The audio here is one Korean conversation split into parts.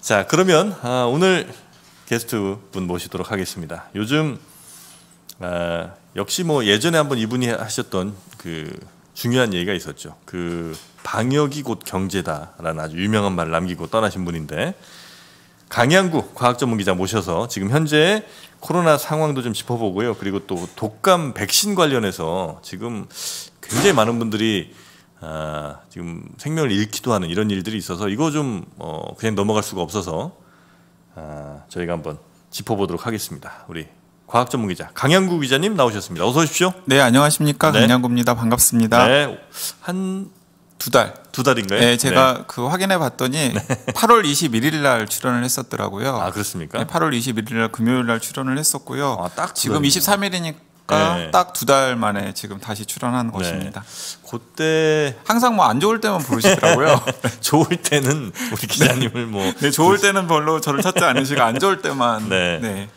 자, 그러면 아, 오늘 게스트 분 모시도록 하겠습니다. 요즘 어, 역시 뭐 예전에 한번 이분이 하셨던 그 중요한 얘기가 있었죠. 그 방역이 곧 경제다라는 아주 유명한 말을 남기고 떠나신 분인데 강양구 과학전문기자 모셔서 지금 현재 코로나 상황도 좀 짚어보고요. 그리고 또 독감 백신 관련해서 지금 굉장히 많은 분들이 아, 지금 생명을 잃기도 하는 이런 일들이 있어서 이거 좀 어, 그냥 넘어갈 수가 없어서 아, 저희가 한번 짚어보도록 하겠습니다. 우리 과학 전문 기자 강양구 기자님 나오셨습니다. 어서 오십시오. 네, 안녕하십니까 네. 강양구입니다. 반갑습니다. 네, 한 두 달. 두 달인가요? 네, 제가 네. 그 확인해 봤더니 네. 8월 21일 날 출연을 했었더라고요. 아, 그렇습니까? 8월 21일 날 금요일 날 출연을 했었고요. 아, 딱 지금 23일이니까 나왔다가 그러니까 네. 딱두 달 만에 지금 다시 출연한 네. 것입니다. 그때 항상 뭐 안 좋을 때만 부르시더라고요. 좋을 때는 우리 기자님을 뭐 네, 좋을 그 때는 별로 저를 찾지 않으시고 안 좋을 때만 네. 네.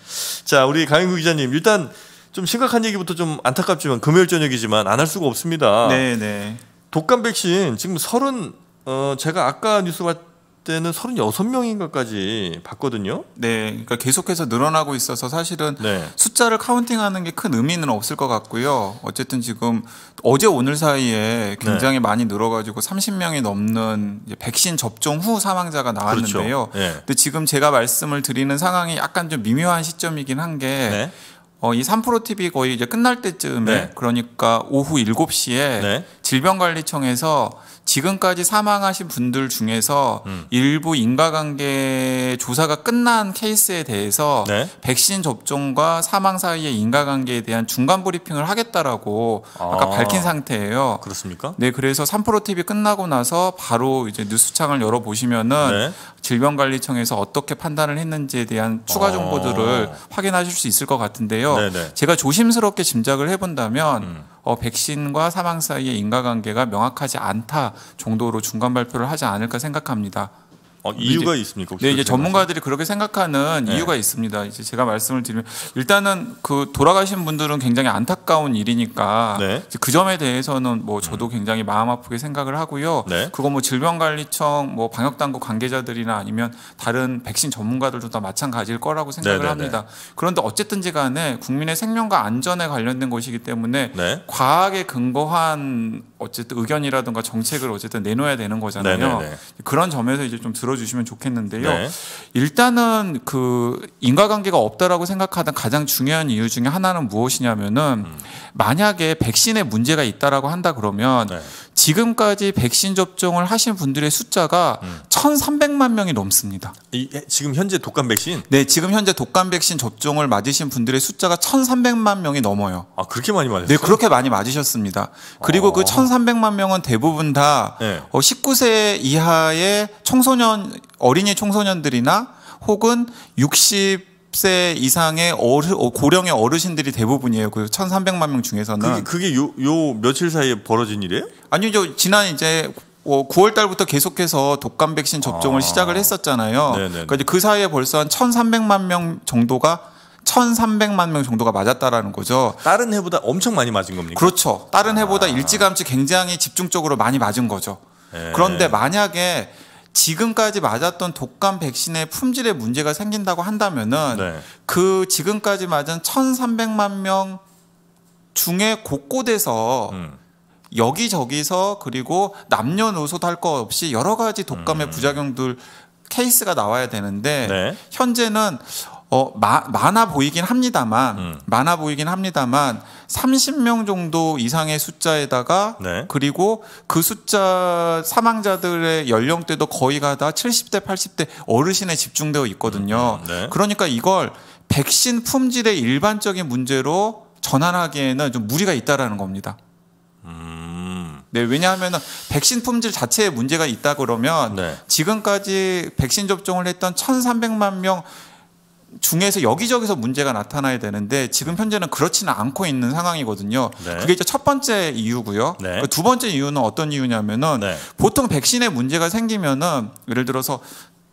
자, 우리 강영구 기자님 일단 좀 심각한 얘기부터 좀 안타깝지만 금요일 저녁이지만 안 할 수가 없습니다. 네, 네. 독감 백신 지금 서른 어 제가 아까 뉴스 봤 때는 36명인가까지 봤거든요. 네. 그러니까 계속해서 늘어나고 있어서 사실은 네. 숫자를 카운팅하는 게 큰 의미는 없을 것 같고요. 어쨌든 지금 어제 오늘 사이에 굉장히 네. 많이 늘어가지고 30명이 넘는 이제 백신 접종 후 사망자가 나왔는데요. 그렇죠. 네. 근데 지금 제가 말씀을 드리는 상황이 약간 좀 미묘한 시점이긴 한게 네. 어, 이 3프로TV 거의 이제 끝날 때쯤에 네. 그러니까 오후 7시에 질병관리청에서 지금까지 사망하신 분들 중에서 음. 일부 인과관계 조사가 끝난 케이스에 대해서 네? 백신 접종과 사망 사이의 인과관계에 대한 중간 브리핑을 하겠다라고 아. 까 밝힌 상태예요. 그렇습니까? 네, 그래서 삼프로 TV 끝나고 나서 바로 이제 뉴스창을 열어 보시면은 네? 질병관리청에서 어떻게 판단을 했는지에 대한 추가 아. 정보들을 아. 확인하실 수 있을 것 같은데요. 네네. 제가 조심스럽게 짐작을 해본다면. 음. 어, 백신과 사망 사이의 인과관계가 명확하지 않다 정도로 중간 발표를 하지 않을까 생각합니다. 어, 이유가 이제, 있습니까? 네, 이제 전문가들이 그렇게 생각하는 네. 이유가 있습니다. 이제 제가 말씀을 드리면 일단은 그 돌아가신 분들은 굉장히 안타까운 일이니까 네. 그 점에 대해서는 뭐 저도 음. 굉장히 마음 아프게 생각을 하고요. 네. 그거 뭐 질병관리청 뭐 방역당국 관계자들이나 아니면 다른 백신 전문가들도 다 마찬가지일 거라고 생각을 네, 네, 합니다. 네. 그런데 어쨌든지 간에 국민의 생명과 안전에 관련된 것이기 때문에 과학에 근거한 어쨌든 의견이라든가 정책을 어쨌든 내놓아야 되는 거잖아요. 그런 점에서 이제 좀 들어 들어주시면 좋겠는데요. 네. 일단은 그 인과관계가 없다라고 생각하던 가장 중요한 이유 중에 하나는 무엇이냐면은 음. 만약에 백신에 문제가 있다라고 한다 그러면 네. 지금까지 백신 접종을 하신 분들의 숫자가 음. 1,300만 명이 넘습니다. 이, 예, 지금 현재 독감 백신? 네, 지금 현재 독감 백신 접종을 맞으신 분들의 숫자가 1,300만 명이 넘어요. 아, 그렇게 많이 맞으셨어요? 네, 그렇게 많이 맞으셨습니다. 그리고 아. 그 1,300만 어. 명은 대부분 다 네. 어, 19세 이하의 청소년 어린이 청소년들이나 혹은 60 60세 이상의 어르, 어, 고령의 어르신들이 대부분이에요. 그 1,300만 명 중에서는 그게, 그게 요, 요 며칠 사이에 벌어진 일이에요? 아니요, 지난 이제 9월 어, 달부터 계속해서 독감 백신 접종을 아. 시작을 했었잖아요. 그러니까 그 사이에 벌써 한 1,300만 명 정도가 1,300만 명 정도가 맞았다라는 거죠. 다른 해보다 엄청 많이 맞은 겁니까? 그렇죠. 다른 해보다 아. 일찌감치 굉장히 집중적으로 많이 맞은 거죠. 예. 그런데 만약에 지금까지 맞았던 독감 백신의 품질에 문제가 생긴다고 한다면은 네. 그 지금까지 맞은 1,300만 명 중에 곳곳에서 음. 여기저기서 그리고 남녀노소 탈것 없이 여러 가지 독감의 음. 부작용들 케이스가 나와야 되는데 네. 현재는 어, 마, 많아 보이긴 합니다만 음. 많아 보이긴 합니다만 30명 정도 이상의 숫자에다가 네. 그리고 그 숫자 사망자들의 연령대도 거의가 다 70대 80대 어르신에 집중되어 있거든요. 음, 음. 네. 그러니까 이걸 백신 품질의 일반적인 문제로 전환하기에는 좀 무리가 있다라는 겁니다. 음. 네, 왜냐하면 백신 품질 자체에 문제가 있다 그러면 네. 지금까지 백신 접종을 했던 1,300만 명 중에서 여기저기서 문제가 나타나야 되는데 지금 현재는 그렇지는 않고 있는 상황이거든요. 네. 그게 이제 첫 번째 이유고요. 네. 그 두 번째 이유는 어떤 이유냐면은 네. 보통 백신에 문제가 생기면은 예를 들어서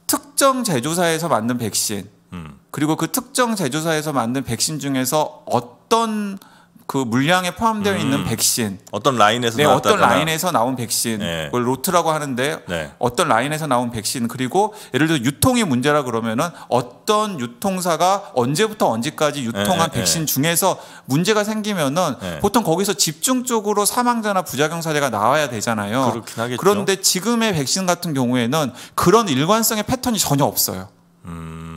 특정 제조사에서 만든 백신 음. 그리고 그 특정 제조사에서 만든 백신 중에서 어떤 그 물량에 포함되어 음. 있는 백신 어떤 라인에서 네, 어떤 라인에서 나온 백신 네. 그걸 로트라고 하는데 네. 어떤 라인에서 나온 백신 그리고 예를 들어 유통의 문제라 그러면은 어떤 유통사가 언제부터 언제까지 유통한 네, 네, 네. 백신 중에서 문제가 생기면은 보통 거기서 집중적으로 사망자나 부작용 사례가 나와야 되잖아요. 그렇긴 하겠죠. 그런데 지금의 백신 같은 경우에는 그런 일관성의 패턴이 전혀 없어요. 음.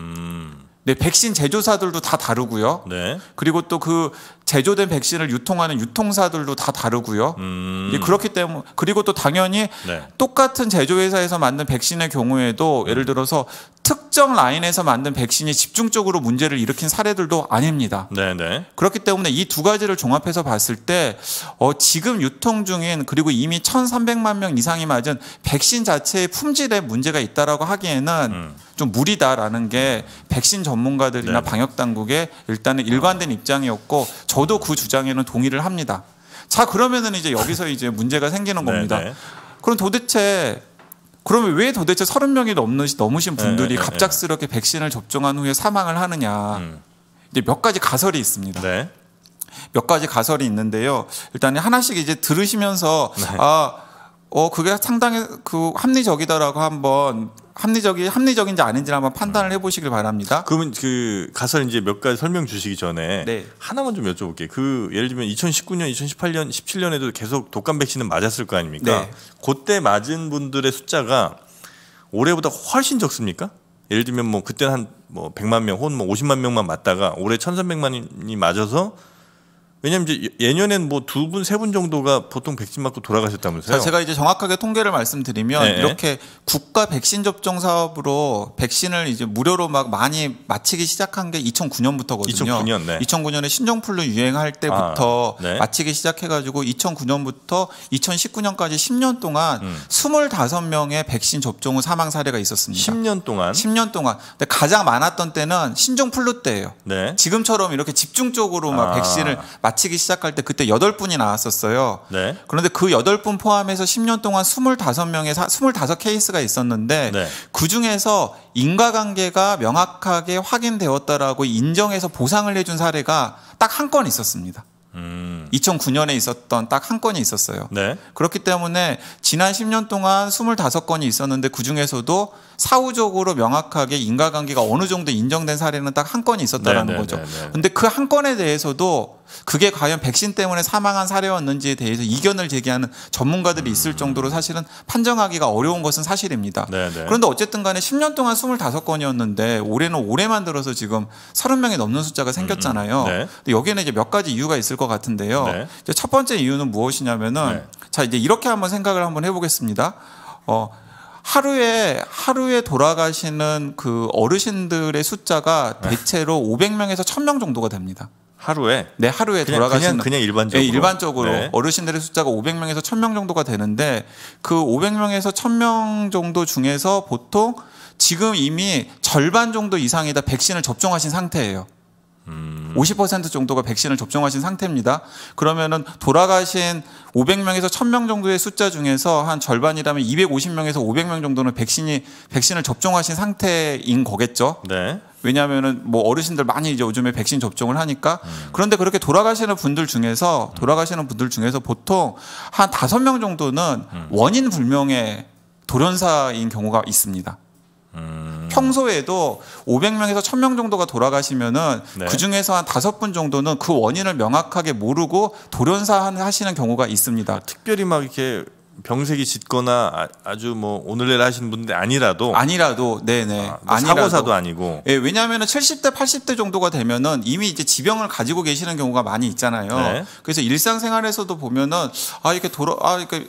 네, 백신 제조사들도 다 다르고요. 네. 그리고 또그 제조된 백신을 유통하는 유통사들도 다 다르고요. 음. 그렇기 때문에 그리고 또 당연히 네. 똑같은 제조회사에서 만든 백신의 경우에도 음. 예를 들어서 특정 라인에서 만든 백신이 집중적으로 문제를 일으킨 사례들도 아닙니다. 네네. 네. 그렇기 때문에 이 두 가지를 종합해서 봤을 때 어, 지금 유통 중인 그리고 이미 1,300만 명 이상이 맞은 백신 자체의 품질에 문제가 있다라고 하기에는 음. 좀 무리다라는 게 음. 백신 전문가들이나 네. 방역 당국의 일단은 일관된 아. 입장이었고 저도 그 주장에는 동의를 합니다. 자 그러면은 이제 여기서 이제 문제가 생기는 겁니다. 네네. 네. 그럼 도대체 그러면 왜 도대체 서른 명이 넘는 넘으신 네, 분들이 네네. 네. 갑작스럽게 백신을 접종한 후에 사망을 하느냐? 음. 이제 몇 가지 가설이 있습니다. 네. 몇 가지 가설이 있는데요. 일단 하나씩 이제 들으시면서 네. 아, 어 그게 상당히 그 합리적이다라고 한번 합리적이 합리적인지 아닌지 한번 판단을 음. 해보시길 바랍니다. 그러면 그 가서 이제 몇 가지 설명 주시기 전에 네. 하나만 좀 여쭤볼게요. 그 예를 들면 2019년, 2018년, 17년에도 계속 독감 백신은 맞았을 거 아닙니까? 네. 그때 맞은 분들의 숫자가 올해보다 훨씬 적습니까? 예를 들면 뭐 그때 한뭐 100만 명 혹은 뭐 50만 명만 맞다가 올해 1,300만이 맞아서 왜냐하면 이제 예년엔 뭐 두 분, 세 분 정도가 보통 백신 맞고 돌아가셨다면서요? 제가 이제 정확하게 통계를 말씀드리면 네, 네. 이렇게 국가 백신 접종 사업으로 백신을 이제 무료로 막 많이 마치기 시작한 게 2009년부터거든요. 2009년, 네. 2009년에 신종플루 유행할 때부터 아, 네. 마치기 시작해가지고 2009년부터 2019년까지 10년 동안 음. 25명의 백신 접종 후 사망 사례가 있었습니다. 10년 동안? 10년 동안. 근데 가장 많았던 때는 신종플루 때예요. 네. 지금처럼 이렇게 집중적으로 막 아. 백신을 맞 마치기 시작할 때 그때 여덟 분이 나왔었어요. 네. 그런데 그 여덟 분 포함해서 10년 동안 25명의 25 케이스가 있었는데 네. 그 중에서 인과관계가 명확하게 확인되었다라고 인정해서 보상을 해준 사례가 딱 한 건 있었습니다. 음. 2009년에 있었던 딱 한 건이 있었어요. 네. 그렇기 때문에 지난 10년 동안 25건이 있었는데 그 중에서도 사후적으로 명확하게 인과관계가 어느 정도 인정된 사례는 딱 한 건이 있었다라는 네네, 네, 거죠. 네, 네. 그런데그 한 건에 대해서도 그게 과연 백신 때문에 사망한 사례였는지에 대해서 이견을 제기하는 전문가들이 있을 정도로 사실은 판정하기가 어려운 것은 사실입니다. 네네. 그런데 어쨌든 간에 10년 동안 25건이었는데 올해는 올해만 들어서 지금 30명이 넘는 숫자가 음, 음. 생겼잖아요. 네. 여기에는 이제 몇 가지 이유가 있을 것 같은데요. 네. 첫 번째 이유는 무엇이냐면은 네. 자 이제 이렇게 한번 생각을 한번 해보겠습니다. 어, 하루에 하루에 돌아가시는 그 어르신들의 숫자가 네. 대체로 500명에서 1000명 정도가 됩니다. 하루에 네 하루에 그냥, 돌아가시는 그냥, 그냥 일반적으로 네, 일반적으로 네. 어르신들의 숫자가 500명에서 1000명 정도가 되는데 그 500명에서 1000명 정도 중에서 보통 지금 이미 절반 정도 이상이 다 백신을 접종하신 상태예요. 음. 50% 정도가 백신을 접종하신 상태입니다. 그러면은 돌아가신 500명에서 1000명 정도의 숫자 중에서 한 절반이라면 250명에서 500명 정도는 백신이 백신을 접종하신 상태인 거겠죠. 네. 왜냐하면은 뭐 어르신들 많이 이제 요즘에 백신 접종을 하니까 음. 그런데 그렇게 돌아가시는 분들 중에서 음. 돌아가시는 분들 중에서 보통 한 다섯 명 정도는 음. 원인 불명의 돌연사인 경우가 있습니다. 음. 평소에도 500명에서 1000명 정도가 돌아가시면은 네. 그 중에서 한 다섯 분 정도는 그 원인을 명확하게 모르고 돌연사 하시는 경우가 있습니다. 특별히 막 이렇게 병색이 짙거나 아, 아주 뭐 오늘날 하시는 분들 아니라도 아니라도 네네 네. 아, 뭐 니라도 사고사도 아니고 예 왜냐하면은 70대 80대 정도가 되면은 이미 이제 지병을 가지고 계시는 경우가 많이 있잖아요. 네. 그래서 일상생활에서도 보면은 아 이렇게 돌아 아 이렇게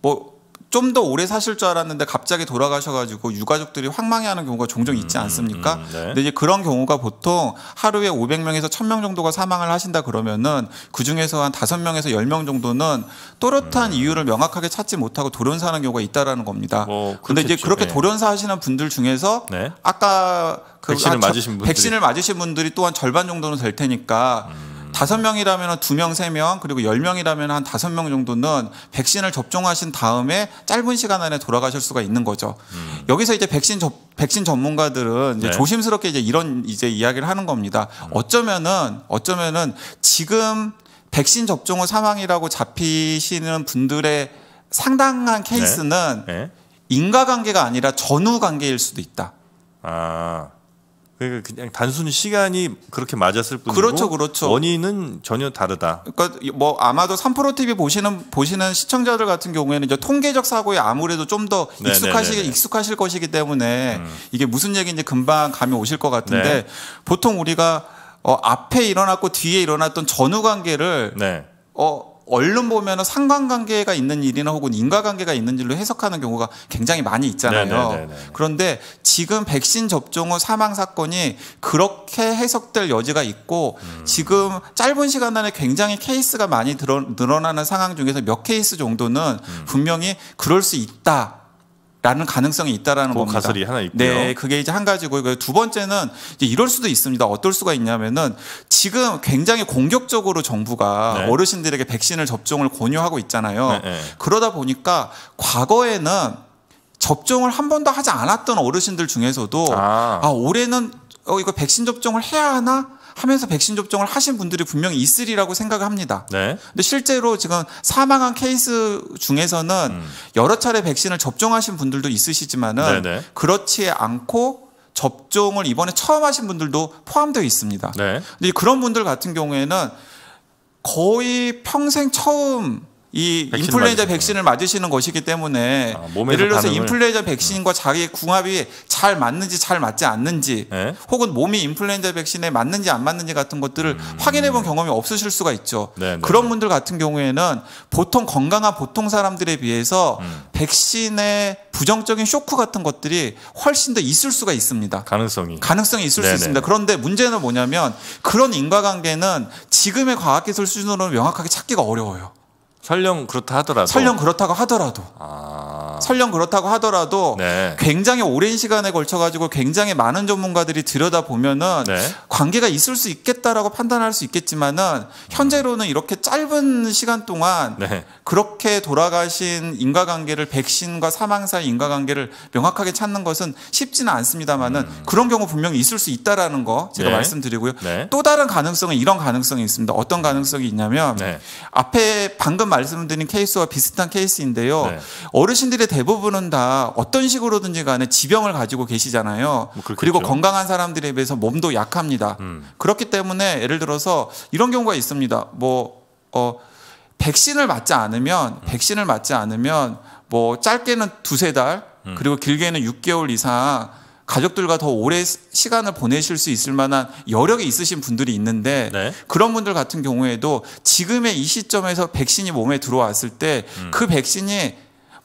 뭐 좀더 오래 사실 줄 알았는데 갑자기 돌아가셔가지고 유가족들이 황망해하는 경우가 종종 있지 음, 음, 않습니까? 음, 음, 네. 근데 이제 그런 경우가 보통 하루에 500명에서 1,000명 정도가 사망을 하신다 그러면은 그 중에서 한 5명에서 10명 정도는 또렷한 음. 이유를 명확하게 찾지 못하고 돌연사하는 경우가 있다라는 겁니다. 뭐, 근데 이제 그렇게 네. 돌연사하시는 분들 중에서 네. 아까 그 백신을, 아, 맞으신 분들 백신을 맞으신 분들이 또한 절반 정도는 될 테니까. 음. 다섯 명이라면 두 명, 세 명, 그리고 열 명이라면 한 다섯 명 정도는 백신을 접종하신 다음에 짧은 시간 안에 돌아가실 수가 있는 거죠. 음. 여기서 이제 백신 접, 백신 전문가들은 이제 네. 조심스럽게 이제 이런 이제 이야기를 하는 겁니다. 음. 어쩌면은 어쩌면은 지금 백신 접종 후 사망이라고 잡히시는 분들의 상당한 네. 케이스는 네. 네. 인과관계가 아니라 전후 관계일 수도 있다. 아. 그러니까 그냥 단순히 시간이 그렇게 맞았을 뿐이고 그렇죠, 그렇죠. 원인은 전혀 다르다. 그러니까 뭐 아마도 삼프로 TV 보시는 보시는 시청자들 같은 경우에는 이제 통계적 사고에 아무래도 좀더 네, 네, 익숙하시 네, 익숙하실 것이기 때문에 음. 이게 무슨 얘기인지 금방 감이 오실 것 같은데 네. 보통 우리가 어, 앞에 일어났고 뒤에 일어났던 전후 관계를 네. 어 얼른 보면 상관관계가 있는 일이나 혹은 인과관계가 있는 일로 해석하는 경우가 굉장히 많이 있잖아요. 네네네네. 네, 네, 네. 그런데 지금 백신 접종 후 사망 사건이 그렇게 해석될 여지가 있고 음. 지금 짧은 시간 안에 굉장히 케이스가 많이 늘어나는 상황 중에서 몇 케이스 정도는 음. 분명히 그럴 수 있다. 라는 가능성이 있다라는 그 겁니다. 가설이 하나 있고요. 네, 그게 이제 한가지고두 번째는 이제 이럴 수도 있습니다. 어떨 수가 있냐면은 지금 굉장히 공격적으로 정부가 네. 어르신들에게 백신을 접종을 권유하고 있잖아요. 네, 네. 그러다 보니까 과거에는 접종을 한 번도 하지 않았던 어르신들 중에서도 아, 아 올해는 어 이거 백신 접종을 해야 하나? 하면서 백신 접종을 하신 분들이 분명히 있으리라고 생각을 합니다. 네. 근데 실제로 지금 사망한 케이스 중에서는 음. 여러 차례 백신을 접종하신 분들도 있으시지만은 네네. 네. 그렇지 않고 접종을 이번에 처음 하신 분들도 포함되어 있습니다. 네. 근데 그런 분들 같은 경우에는 거의 평생 처음 이 백신 인플루엔자 백신을 맞으시는 것이기 때문에 아, 예를 들어서 인플루엔자 음. 백신과 자기의 궁합이 잘 맞는지 잘 맞지 않는지 네? 혹은 몸이 인플루엔자 백신에 맞는지 안 맞는지 같은 것들을 음. 확인해 본 경험이 없으실 수가 있죠. 네네. 네, 그런 네. 분들 같은 경우에는 보통 건강한 보통 사람들에 비해서 음. 백신의 부정적인 쇼크 같은 것들이 훨씬 더 있을 수가 있습니다. 가능성이 가능성이 있을 네네. 수 네, 있습니다. 그런데 문제는 뭐냐면 그런 인과관계는 지금의 과학기술 수준으로는 명확하게 찾기가 어려워요. 설령 그렇다 하더라도 설령 그렇다고 하더라도 아... 설령 그렇다고 하더라도 네. 굉장히 오랜 시간에 걸쳐 가지고 굉장히 많은 전문가들이 들여다 보면은 네. 관계가 있을 수 있겠다라고 판단할 수 있겠지만은 현재로는 이렇게 짧은 시간 동안 네. 그렇게 돌아가신 인과관계를 백신과 사망 사이 인과관계를 명확하게 찾는 것은 쉽지는 않습니다만은 음... 그런 경우 분명히 있을 수 있다라는 거 제가 네. 말씀드리고요. 네. 또 다른 가능성은 이런 가능성이 있습니다. 어떤 가능성이 있냐면 네. 앞에 방금 말씀드린 케이스와 비슷한 케이스인데요. 네. 어르신들의 대부분은 다 어떤 식으로든지 간에 지병을 가지고 계시잖아요. 뭐 그리고 건강한 사람들에 비해서 몸도 약합니다. 음. 그렇기 때문에 예를 들어서 이런 경우가 있습니다. 뭐, 어, 백신을 맞지 않으면, 음. 백신을 맞지 않으면 뭐 짧게는 두세 달, 음. 그리고 길게는 6개월 이상 가족들과 더 오래 시간을 보내실 수 있을 만한 여력이 있으신 분들이 있는데 네. 그런 분들 같은 경우에도 지금의 이 시점에서 백신이 몸에 들어왔을 때그 음. 그 백신이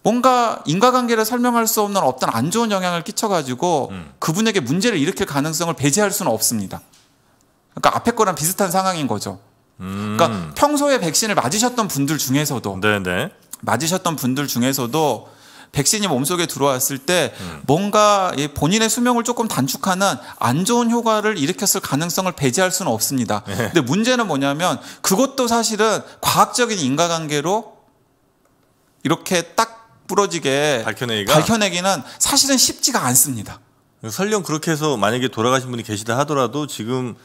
뭔가 인과관계를 설명할 수 없는 어떤 안 좋은 영향을 끼쳐가지고 음. 그분에게 문제를 일으킬 가능성을 배제할 수는 없습니다. 그러니까 앞에 거랑 비슷한 상황인 거죠. 음. 그러니까 평소에 백신을 맞으셨던 분들 중에서도 네네. 네. 맞으셨던 분들 중에서도 백신이 몸속에 들어왔을 때 음. 뭔가 본인의 수명을 조금 단축하는 안 좋은 효과를 일으켰을 가능성을 배제할 수는 없습니다. 네. 근데 문제는 뭐냐면 그것도 사실은 과학적인 인과관계로 이렇게 딱 부러지게 밝혀내기가? 밝혀내기는 사실은 쉽지가 않습니다. 설령 그렇게 해서 만약에 돌아가신 분이 계시다 하더라도 지금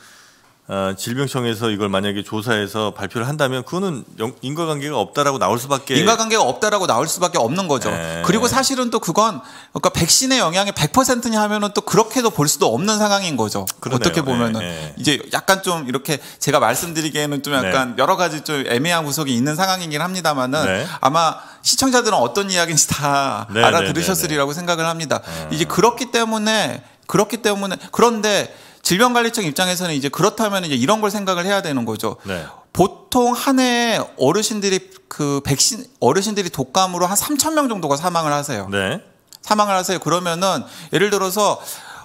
어, 질병청에서 이걸 만약에 조사해서 발표를 한다면 그거는 영, 인과관계가 없다라고 나올 수밖에 인과관계가 없다라고 나올 수밖에 없는 거죠. 네. 그리고 사실은 또 그건 그러니까 백신의 영향이 100%냐 하면은 또 그렇게도 볼 수도 없는 상황인 거죠. 그러네요. 어떻게 네, 보면은 네, 네. 이제 약간 좀 이렇게 제가 말씀드리기에는 좀 네. 약간 여러 가지 좀 애매한 구석이 있는 상황이긴 합니다만은 네. 아마 시청자들은 어떤 이야기인지 다 알아들으셨으리라고 생각을 합니다. 음. 이제 그렇기 때문에 그렇기 때문에 그런데 질병관리청 입장에서는 이제 그렇다면 이제 이런 걸 생각을 해야 되는 거죠. 네. 보통 한 해에 어르신들이 그 백신 어르신들이 독감으로 한 3천 명 정도가 사망을 하세요. 네. 사망을 하세요. 그러면은 예를 들어서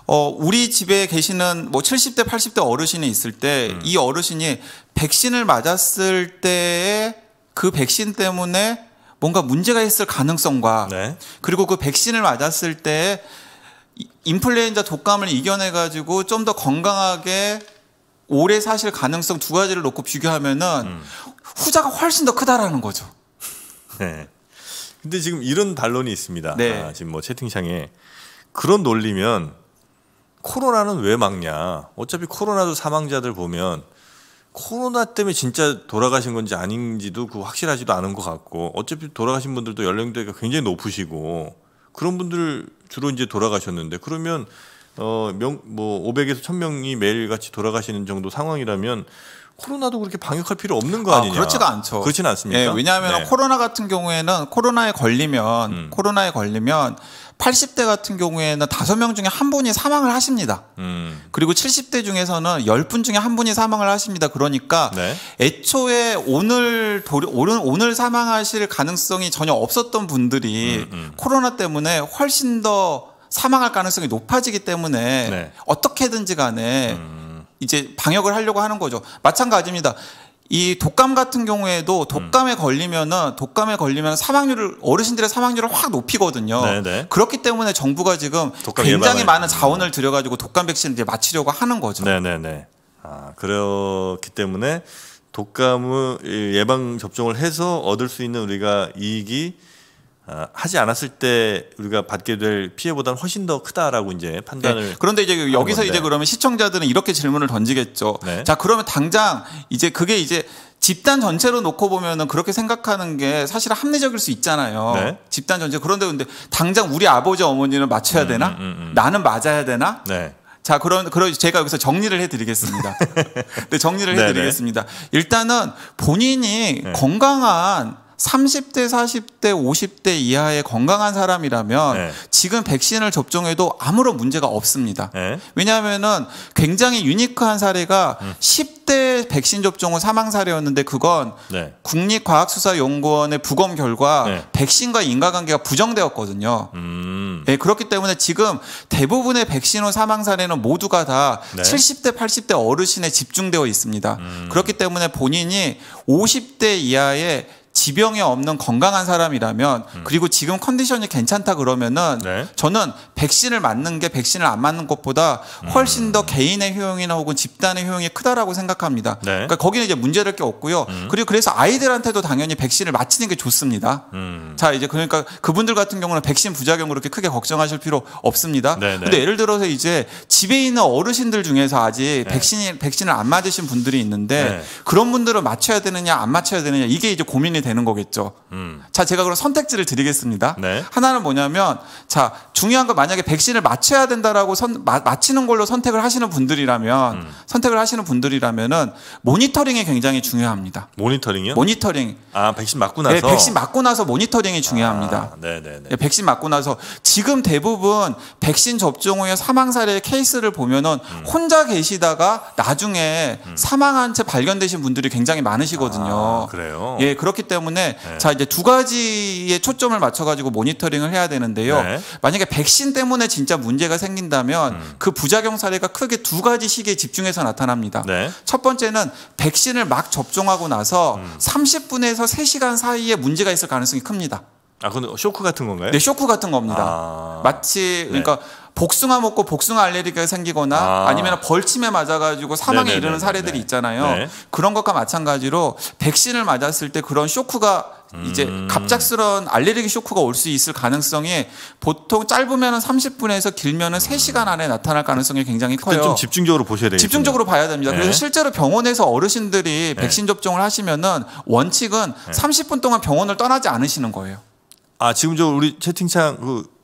어 우리 집에 계시는 뭐 70대 80대 어르신이 있을 때이 음. 어르신이 백신을 맞았을 때에 그 백신 때문에 뭔가 문제가 있을 가능성과 네. 그리고 그 백신을 맞았을 때에 인플루엔자 독감을 이겨내 가지고 좀 더 건강하게 오래 사실 가능성 두 가지를 놓고 비교하면은 음. 후자가 훨씬 더 크다라는 거죠. 네. 근데 지금 이런 반론이 있습니다. 네. 아, 지금 뭐 채팅창에 그런 논리면 코로나는 왜 막냐? 어차피 코로나도 사망자들 보면 코로나 때문에 진짜 돌아가신 건지 아닌지도 그 확실하지도 않은 것 같고 어차피 돌아가신 분들도 연령대가 굉장히 높으시고 그런 분들 주로 이제 돌아가셨는데 그러면 어 명 뭐 500에서 1000명이 매일 같이 돌아가시는 정도 상황이라면 코로나도 그렇게 방역할 필요 없는 거 아, 아니냐? 아, 그렇지가 않죠. 그렇진 않습니까? 예, 왜냐하면 네. 코로나 같은 경우에는 코로나에 걸리면 음. 코로나에 걸리면 80대 같은 경우에는 다섯 명 중에 한 분이 사망을 하십니다. 음. 그리고 70대 중에서는 열 분 중에 한 분이 사망을 하십니다. 그러니까 네. 애초에 오늘 오른 오늘 사망하실 가능성이 전혀 없었던 분들이 음, 음. 코로나 때문에 훨씬 더 사망할 가능성이 높아지기 때문에 네. 어떻게든지 간에 음. 이제 방역을 하려고 하는 거죠. 마찬가지입니다. 이 독감 같은 경우에도 음. 독감에 걸리면은 독감에 걸리면 사망률을 어르신들의 사망률을 확 높이거든요. 네네. 네. 그렇기 때문에 정부가 지금 굉장히 많은 자원을 들여가지고 독감 백신을 이제 맞추려고 하는 거죠. 네네네. 네, 네. 아 그렇기 때문에 독감을 예방 접종을 해서 얻을 수 있는 우리가 이익이 아, 하지 않았을 때 우리가 받게 될 피해보다는 훨씬 더 크다라고 이제 판단을 네. 그런데 이제 여기서 건데. 이제 그러면 시청자들은 이렇게 질문을 던지겠죠. 네. 자 그러면 당장 이제 그게 이제 집단 전체로 놓고 보면은 그렇게 생각하는 게 사실 합리적일 수 있잖아요. 네. 집단 전체 그런데 근데 당장 우리 아버지 어머니는 맞춰야 음, 되나? 음, 음, 음, 나는 맞아야 되나? 네. 자, 그런, 그런, 제가 여기서 정리를 해드리겠습니다. 네, 정리를 네, 네. 해드리겠습니다. 일단은 본인이 건강한 30대, 40대, 50대 이하의 건강한 사람이라면 네. 지금 백신을 접종해도 아무런 문제가 없습니다. 네. 왜냐하면은 굉장히 유니크한 사례가 음. 10대 백신 접종 후 사망 사례였는데 그건 네. 국립과학수사연구원의 부검 결과 네. 백신과 인과관계가 부정되었거든요. 음. 예, 그렇기 때문에 지금 대부분의 백신 후 사망 사례는 모두가 다 70대, 80대 어르신에 집중되어 있습니다. 음. 그렇기 때문에 본인이 50대 이하의 지병이 없는 건강한 사람이라면 음. 그리고 지금 컨디션이 괜찮다 그러면은 네. 저는 백신을 맞는 게 백신을 안 맞는 것보다 음. 훨씬 더 개인의 효용이나 혹은 집단의 효용이 크다라고 생각합니다. 네. 그러니까 거기는 이제 문제될 게 없고요. 음. 그리고 그래서 아이들한테도 당연히 백신을 맞히는 게 좋습니다. 음. 자 이제 그러니까 그분들 같은 경우는 백신 부작용 그렇게 크게 걱정하실 필요 없습니다. 네네. 네. 근데 예를 들어서 이제 집에 있는 어르신들 중에서 아직 네. 백신 백신을 안 맞으신 분들이 있는데 네. 그런 분들은 맞춰야 되느냐 안 맞춰야 되느냐 이게 이제 고민이 되는. 되는 거겠죠. 음. 자, 제가 그럼 선택지를 드리겠습니다. 네. 하나는 뭐냐면 자, 중요한 건 만약에 백신을 맞춰야 된다라고 선, 마, 맞히는 걸로 선택을 하시는 분들이라면 음. 선택을 하시는 분들이라면은 모니터링이 굉장히 중요합니다. 모니터링이요? 모니터링. 아, 백신 맞고 예, 나서 네, 백신 맞고 나서 모니터링이 중요합니다. 아, 네, 네, 네. 예, 백신 맞고 나서 지금 대부분 백신 접종 후에 사망 사례 케이스를 보면은 음. 혼자 계시다가 나중에 음. 사망한 채 발견되신 분들이 굉장히 많으시거든요. 아, 그래요. 예, 그렇기 때문에 때문에 네. 자 이제 두 가지에 초점을 맞춰가지고 모니터링을 해야 되는데요. 네. 만약에 백신 때문에 진짜 문제가 생긴다면 음. 그 부작용 사례가 크게 두 가지 시기에 집중해서 나타납니다. 네. 첫 번째는 백신을 막 접종하고 나서 음. 30분에서 3시간 사이에 문제가 있을 가능성이 큽니다. 아, 근데 쇼크 같은 건가요? 네, 쇼크 같은 겁니다. 아... 마치 네. 그러니까 네. 복숭아 먹고 복숭아 알레르기가 생기거나 아. 니면 벌침에 맞아가지고 사망에 네네네네. 이르는 사례들이 있잖아요. 네. 그런 것과 마찬가지로 백신을 맞았을 때 그런 쇼크가 이제 음. 갑작스러운 알레르기 쇼크가 올 수 있을 가능성이 보통 짧으면 30분에서 길면 3시간 안에 나타날 가능성이 굉장히 커요. 좀 집중적으로 보셔야 되겠죠. 집중적으로 봐야 됩니다. 그래서 네. 실제로 병원에서 어르신들이 네. 백신 접종을 하시면은 원칙은 30분 동안 병원을 떠나지 않으시는 거예요. 아 지금 저 우리 채팅창 그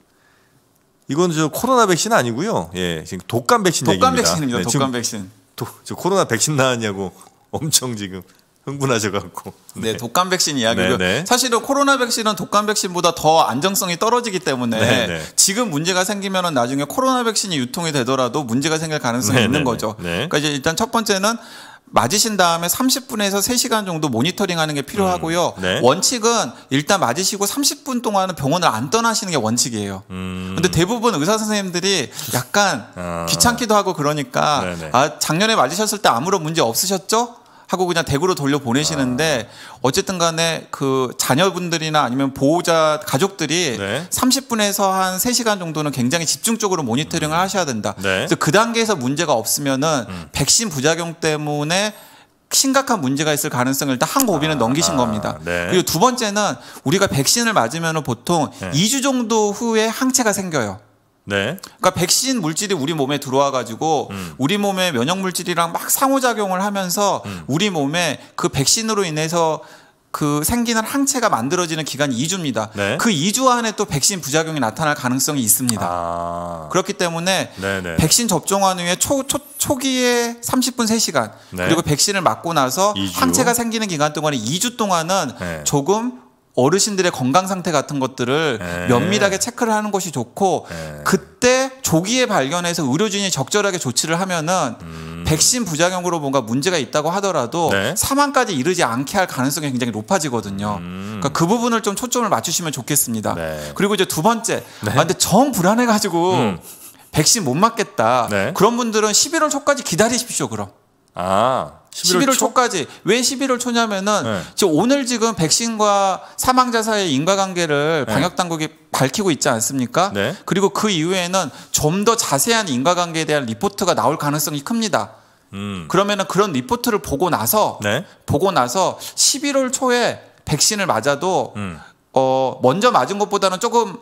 이건 저 코로나 백신 아니고요. 예, 지금 독감 백신 독감 얘기입니다. 백신입니다. 네, 독감 백신. 도, 저 코로나 백신 나왔냐고 엄청 지금 흥분하셔갖고. 네. 네, 독감 백신 이야기고요. 네네. 사실은 코로나 백신은 독감 백신보다 더 안정성이 떨어지기 때문에 네네. 네. 지금 문제가 생기면은 나중에 코로나 백신이 유통이 되더라도 문제가 생길 가능성이 네 있는 네, 네. 거죠. 네 그러니까 이제 일단 첫 번째는 맞으신 다음에 30분에서 3시간 정도 모니터링하는 게 필요하고요. 음, 네. 원칙은 일단 맞으시고 30분 동안은 병원을 안 떠나시는 게 원칙이에요. 음. 근데 대부분 의사 선생님들이 약간 아. 귀찮기도 하고 그러니까 아 작년에 맞으셨을 때 아무런 문제 없으셨죠? 하고 그냥 댁으로 돌려 보내시는데 아. 어쨌든 간에 그 자녀분들이나 아니면 보호자 가족들이 네. 30분에서 한 3시간 정도는 굉장히 집중적으로 모니터링을 음. 하셔야 된다. 네. 그래서 그 단계에서 문제가 없으면은 음. 백신 부작용 때문에 심각한 문제가 있을 가능성을 일단 한 고비는 아, 넘기신 아, 겁니다. 네. 그리고 두 번째는 우리가 백신을 맞으면 보통 네. 2주 정도 후에 항체가 생겨요. 네. 그러니까 백신 물질이 우리 몸에 들어와 가지고 음. 우리 몸에 면역 물질이랑 막 상호작용을 하면서 음. 우리 몸에 그 백신으로 인해서 그 생기는 항체가 만들어지는 기간이 2주입니다. 네. 그 2주 안에 또 백신 부작용이 나타날 가능성이 있습니다. 아. 그렇기 때문에 네네. 네. 백신 접종한 후에 초, 초, 초기에 30분 3시간 네. 그리고 백신을 맞고 나서 2주. 항체가 생기는 기간 동안에 2주 동안은 네. 조금 어르신들의 건강 상태 같은 것들을 네. 면밀하게 체크를 하는 것이 좋고 네. 그때 조기에 발견해서 의료진이 적절하게 조치를 하면은 음. 백신 부작용으로 뭔가 문제가 있다고 하더라도 네. 사망까지 이르지 않게 할 가능성이 굉장히 높아지거든요. 음. 그러니까 그 부분을 좀 초점을 맞추시면 좋겠습니다. 네. 그리고 이제 두 번째, 네. 아, 근데 정 불안해 가지고 음. 백신 못 맞겠다. 네. 그런 분들은 11월 초까지 기다리십시오. 그럼. 아. 11월, 11월 초? 까지왜 11월 초냐면은 네. 지금 오늘 지금 백신과 사망자 사이의 인과관계를 네. 방역 당국이 밝히고 있지 않습니까? 네. 그리고 그 이후에는 좀 더 자세한 인과관계에 대한 리포트가 나올 가능성이 큽니다. 음. 그러면은 그런 리포트를 보고 나서 네. 보고 나서 11월 초에 백신을 맞아도 음. 어 먼저 맞은 것보다는 조금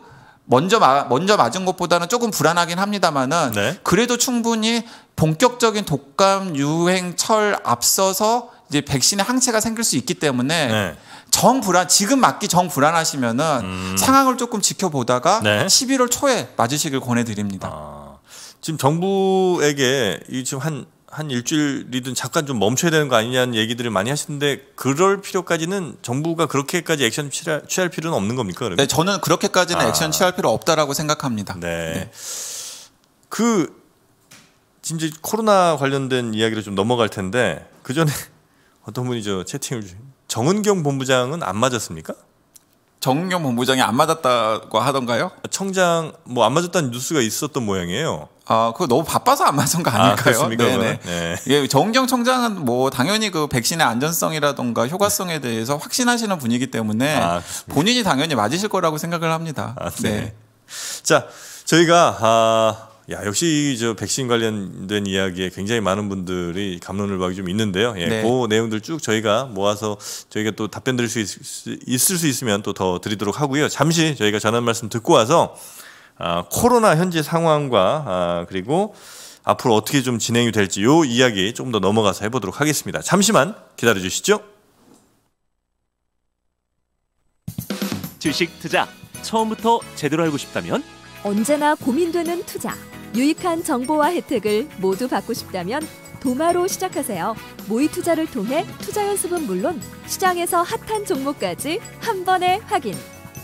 먼저 마, 먼저 맞은 것보다는 조금 불안하긴 합니다만은 네. 그래도 충분히 본격적인 독감 유행철 앞서서 이제 백신의 항체가 생길 수 있기 때문에 네. 정 불안 지금 맞기 정 불안하시면은 음. 상황을 조금 지켜보다가 네. 11월 초에 맞으시길 권해드립니다. 아, 지금 정부에게 이 지금 한한 일주일이든 잠깐 좀 멈춰야 되는 거 아니냐는 얘기들을 많이 하시는데 그럴 필요까지는 정부가 그렇게까지 액션 취할, 취할 필요는 없는 겁니까? 그러면? 네, 저는 그렇게까지는 아. 액션 취할 필요 없다라고 생각합니다. 네. 네. 그 진짜 코로나 관련된 이야기로좀 넘어갈 텐데 그 전에 어떤 분이 저 채팅을 주신 정은경 본부장은 안 맞았습니까? 정은경 본부장이 안 맞았다고 하던가요? 청장 뭐 안 맞았다는 뉴스가 있었던 모양이에요. 아, 그거 너무 바빠서 안 맞은 거 아, 아닐까요? 아, 네네. 네. 예, 정경 청장은 뭐 당연히 그 백신의 안전성이라든가 효과성에 대해서 확신하시는 분이기 때문에 아, 본인이 당연히 맞으실 거라고 생각을 합니다. 아, 네. 네. 자, 저희가 아, 야, 역시 저 백신 관련된 이야기에 굉장히 많은 분들이 감론을 박이 좀 있는데요. 예, 네. 그 내용들 쭉 저희가 모아서 저희가 또 답변 드릴 수 있, 을수 있으면 또 더 드리도록 하고요. 잠시 저희가 전한 말씀 듣고 와서 아, 코로나 현재 상황과 아, 그리고 앞으로 어떻게 좀 진행이 될지 요 이야기 조금 더 넘어가서 해보도록 하겠습니다. 잠시만 기다려 주시죠. 주식 투자 처음부터 제대로 알고 싶다면 언제나 고민되는 투자 유익한 정보와 혜택을 모두 받고 싶다면 도마로 시작하세요. 모의 투자를 통해 투자 연습은 물론 시장에서 핫한 종목까지 한 번에 확인.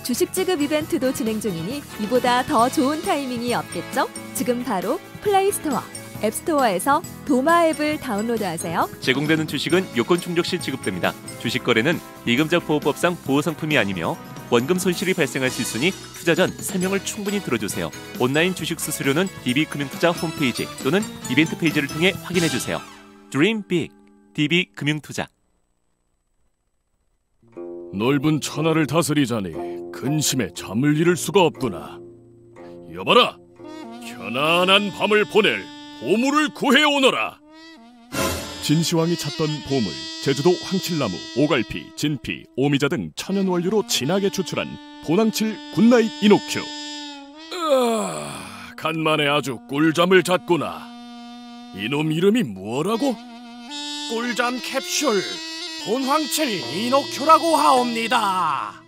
주식 지급 이벤트도 진행 중이니 이보다 더 좋은 타이밍이 없겠죠? 지금 바로 플레이스토어, 앱스토어에서 도마 앱을 다운로드하세요. 제공되는 주식은 요건 충족 시 지급됩니다. 주식 거래는 이금자 보호법상 보호 상품이 아니며 원금 손실이 발생할 수 있으니 투자 전 설명을 충분히 들어주세요. 온라인 주식 수수료는 DB금융투자 홈페이지 또는 이벤트 페이지를 통해 확인해 주세요. Dream Big, DB금융투자. 넓은 천하를 다스리자니 근심에 잠을 이룰 수가 없구나. 여봐라, 편안한 밤을 보낼 보물을 구해오너라. 진시황이 찾던 보물, 제주도 황칠나무, 오갈피, 진피, 오미자 등 천연 원료로 진하게 추출한 보낭칠 굿나잇 이노큐. 으아, 간만에 아주 꿀잠을 잤구나. 이놈 이름이 뭐라고? 꿀잠 캡슐 본황칠 이노큐라고 하옵니다.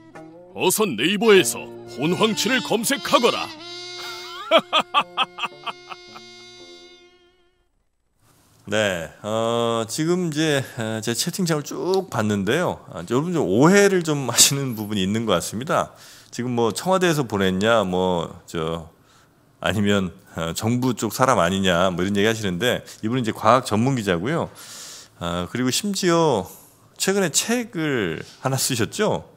어서 네이버에서 혼황치를 검색하거라. 네, 어, 지금 이제 어, 제 채팅창을 쭉 봤는데요. 아, 여러분 좀 오해를 좀 하시는 부분이 있는 것 같습니다. 지금 뭐 청와대에서 보냈냐, 뭐 저 아니면 어, 정부 쪽 사람 아니냐, 뭐 이런 얘기 하시는데 이분은 이제 과학 전문 기자고요. 아, 그리고 심지어 최근에 책을 하나 쓰셨죠?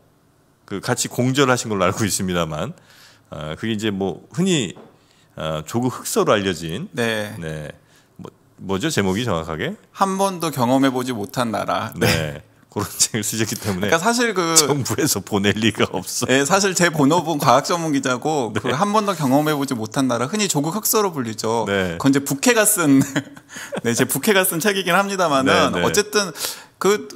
그 같이 공절하신 걸로 알고 있습니다만 어, 그게 이제 뭐 흔히 어, 조국 흑서로 알려진 네. 네. 뭐, 뭐죠 제목이 정확하게? 한 번도 경험해 보지 못한 나라. 네. 네. 그런 책을 쓰셨기 때문에. 그러니까 사실 그 정부에서 보낼 리가 없어. 네, 사실 제 본업은 과학 전문 기자고 네. 그한 번도 경험해보지 못한 나라 흔히 조국 흑서로 불리죠. 네. 그건 이제 북해가 쓴, 네, 제 북해가 쓴 책이긴 합니다만은 네, 네. 어쨌든 그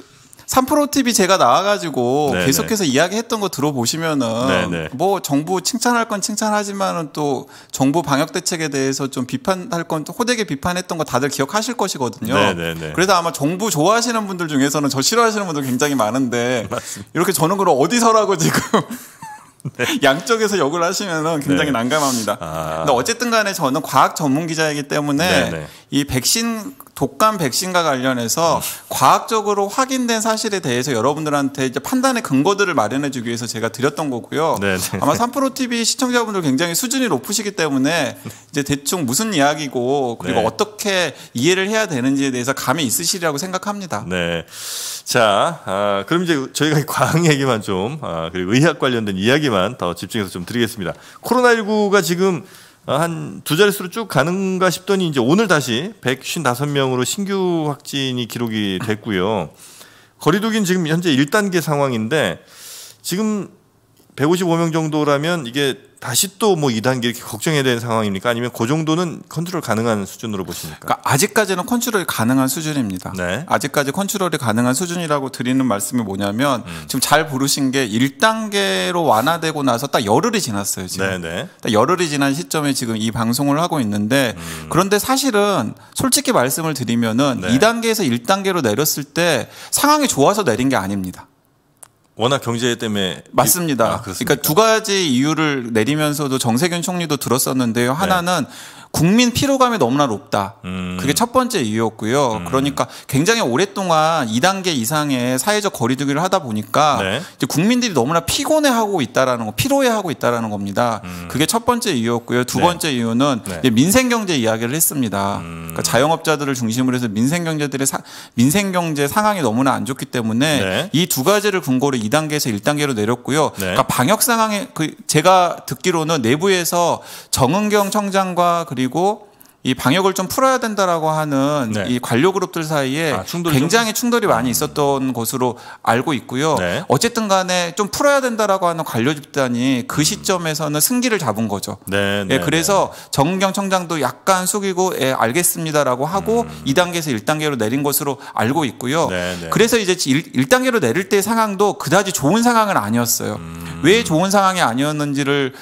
3프로 TV 제가 나와가지고 네네. 네. 계속해서 이야기했던 거 들어보시면은 네네. 네. 뭐 정부 칭찬할 건 칭찬하지만은 또 정부 방역 대책에 대해서 좀 비판할 건 또 호되게 비판했던 거 다들 기억하실 것이거든요. 네네네. 그래서 아마 정부 좋아하시는 분들 중에서는 저 싫어하시는 분들 굉장히 많은데 맞습니다. 이렇게 저는 그럼 어디서라고 지금 네. 양쪽에서 욕을 하시면 굉장히 네. 난감합니다. 아. 근데 어쨌든 간에 저는 과학 전문 기자이기 때문에 네네. 네. 이 백신 독감 백신과 관련해서 음. 과학적으로 확인된 사실에 대해서 여러분들한테 이제 판단의 근거들을 마련해 주기 위해서 제가 드렸던 거고요. 네네. 네. 아마 삼프로 TV 시청자분들 굉장히 수준이 높으시기 때문에 이제 대충 무슨 이야기고 그리고 네. 어떻게 이해를 해야 되는지에 대해서 감이 있으시리라고 생각합니다. 네. 자, 아, 그럼 이제 저희가 과학 얘기만 좀, 아, 그리고 의학 관련된 이야기만 더 집중해서 좀 드리겠습니다. 코로나19가 지금 아, 한두 자릿수로 쭉 가는가 싶더니 이제 오늘 다시 155명으로 신규 확진이 기록이 됐고요. 거리두기는 지금 현재 1단계 상황인데 지금 155명 정도라면 이게 다시 또 뭐 2단계 이렇게 걱정해야 되는 상황입니까? 아니면 그 정도는 컨트롤 가능한 수준으로 보십니까? 그러니까 아직까지는 컨트롤이 가능한 수준입니다. 네. 아직까지 컨트롤이 가능한 수준이라고 드리는 말씀이 뭐냐면 음. 지금 잘 부르신 게 1단계로 완화되고 나서 딱 열흘이 지났어요. 지금. 네네. 네. 딱 열흘이 지난 시점에 지금 이 방송을 하고 있는데 음. 그런데 사실은 솔직히 말씀을 드리면은 네. 2단계에서 1단계로 내렸을 때 상황이 좋아서 내린 게 아닙니다. 워낙 경제 때문에 맞습니다. 아, 그러니까 두 가지 이유를 내리면서도 정세균 총리도 들었었는데요. 네. 하나는 국민 피로감이 너무나 높다. 음. 그게 첫 번째 이유였고요. 음. 그러니까 굉장히 오랫동안 2단계 이상의 사회적 거리두기를 하다 보니까 네. 이제 국민들이 너무나 피곤해하고 있다라는 거, 피로해하고 있다라는 겁니다. 음. 그게 첫 번째 이유였고요. 두 네. 번째 이유는 네. 민생 경제 이야기를 했습니다. 음. 그러니까 자영업자들을 중심으로 해서 민생 경제들의 사, 민생 경제 상황이 너무나 안 좋기 때문에 네. 이두 가지를 근거로 2단계에서 1단계로 내렸고요. 네. 그러니까 방역 상황에 그 제가 듣기로는 내부에서 정은경 청장과 그리고 그리고 이 방역을 좀 풀어야 된다라고 하는 네. 이 관료 그룹들 사이에 아, 충돌이 굉장히 충돌이 아. 많이 있었던 것으로 알고 있고요. 네. 어쨌든 간에 좀 풀어야 된다라고 하는 관료 집단이 그 음. 시점에서는 승기를 잡은 거죠. 네, 네 예, 네. 그래서 정경 청장도 약간 숙이고 예, 알겠습니다라고 하고 음. 2단계에서 1단계로 내린 것으로 알고 있고요. 네, 그래서 이제 1, 단계로 내릴 때 상황도 그다지 좋은 상황은 아니었어요. 음. 왜 좋은 상황이 아니었는지를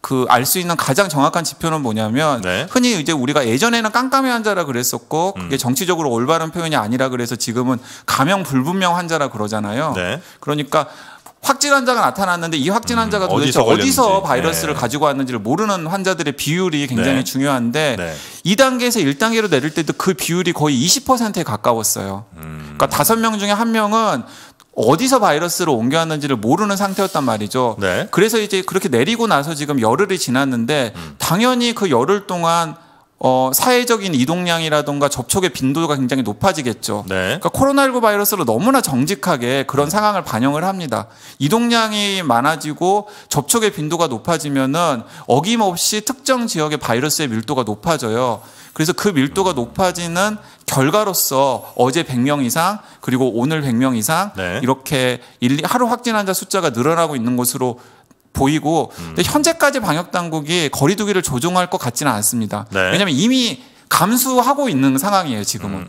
그알수 있는 가장 정확한 지표는 뭐냐면 네. 흔히 이제 우리가 예전에는 깜깜이 환자라 그랬었고 음. 그게 음. 정치적으로 올바른 표현이 아니라 그래서 지금은 감염 불분명 환자라 그러잖아요. 네. 그러니까 확진 환자가 나타났는데 이 확진 음. 환자가 음, 도대체 어디서, 어디서 네. 바이러스를 네. 가지고 왔는지를 모르는 환자들의 비율이 굉장히 네. 중요한데 네. 2단계에서 1단계로 내릴 때도 그 비율이 거의 20%에 가까웠어요. 음. 그러니까 다섯 명 중에 한 명은 어디서 바이러스를 옮겨왔는지를 모르는 상태였단 말이죠. 네. 그래서 이제 그렇게 내리고 나서 지금 열흘이 지났는데 음. 당연히 그 열흘 동안 어, 사회적인 이동량이라든가 접촉의 빈도가 굉장히 높아지겠죠. 네. 그러니까 코로나19 바이러스로 너무나 정직하게 그런 음. 상황을 반영을 합니다. 이동량이 많아지고 접촉의 빈도가 높아지면은 어김없이 특정 지역의 바이러스의 밀도가 높아져요. 그래서 그 밀도가 높아지는 결과로서 어제 100명 이상 그리고 오늘 100명 이상 네. 이렇게 하루 확진 환자 숫자가 늘어나고 있는 것으로 보이고 음. 근데 현재까지 방역 당국이 거리두기를 조정할 것 같지는 않습니다. 네. 왜냐하면 이미 감수하고 있는 상황이에요 지금은. 음. 음,